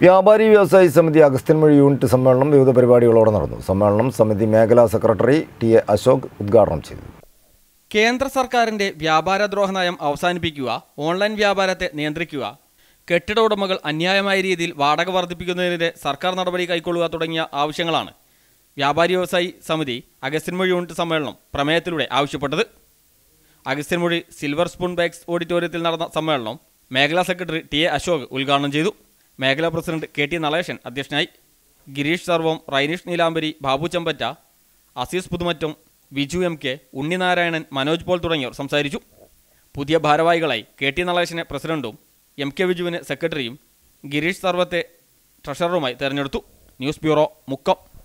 വ്യാപാരി വ്യവസായി സമിതി അഗസ്ത്യൻമൊഴി യൂണിറ്റ് സമ്മേളനം വിവിധ പരിപാടികളോടെ നടന്നു സമ്മേളനം സമിതി മേഖലാ സെക്രട്ടറി ടി എ അശോക് ഉദ്ഘാടനം ചെയ്തു കേന്ദ്ര സർക്കാരിന്റെ വ്യാപാരദ്രോഹ നയം അവസാനിപ്പിക്കുക ഓൺലൈൻ വ്യാപാരത്തെ നിയന്ത്രിക്കുക കെട്ടിട ഉടമകൾ അന്യായമായ രീതിയിൽ വാടക വർദ്ധിപ്പിക്കുന്നതിനെതിരെ സർക്കാർ നടപടി കൈക്കൊള്ളുക തുടങ്ങിയ ആവശ്യങ്ങളാണ് വ്യാപാരി വ്യവസായി സമിതി അഗസ്ത്യൻമൊഴി യൂണിറ്റ് സമ്മേളനം പ്രമേയത്തിലൂടെ ആവശ്യപ്പെട്ടത് അഗസ്ത്യൻമൊഴി സിൽവർ സ്പൂൺ ബാഗ്സ് ഓഡിറ്റോറിയത്തിൽ നടന്ന സമ്മേളനം മേഖലാ സെക്രട്ടറി ടി എ അശോക് ഉദ്ഘാടനം ചെയ്തു മേഖലാ പ്രസിഡന്റ് കെ ടി നളേശൻ അധ്യക്ഷനായി Girish Sarvam Rainish Neelambari Babu Champatta Aziz Puthumattam Viju M K Unninarayanan Manoj Paul തുടങ്ങിയവർ സംസാരിച്ചു പുതിയ ഭാരവാഹികളായി കെ ടി നളേശനെ പ്രസിഡന്റും എം കെ വിജുവിനെ സെക്രട്ടറിയും ഗിരീഷ് സർവത്തെ ട്രഷററുമായി തെരഞ്ഞെടുത്തു ന്യൂസ് ബ്യൂറോ മുക്കം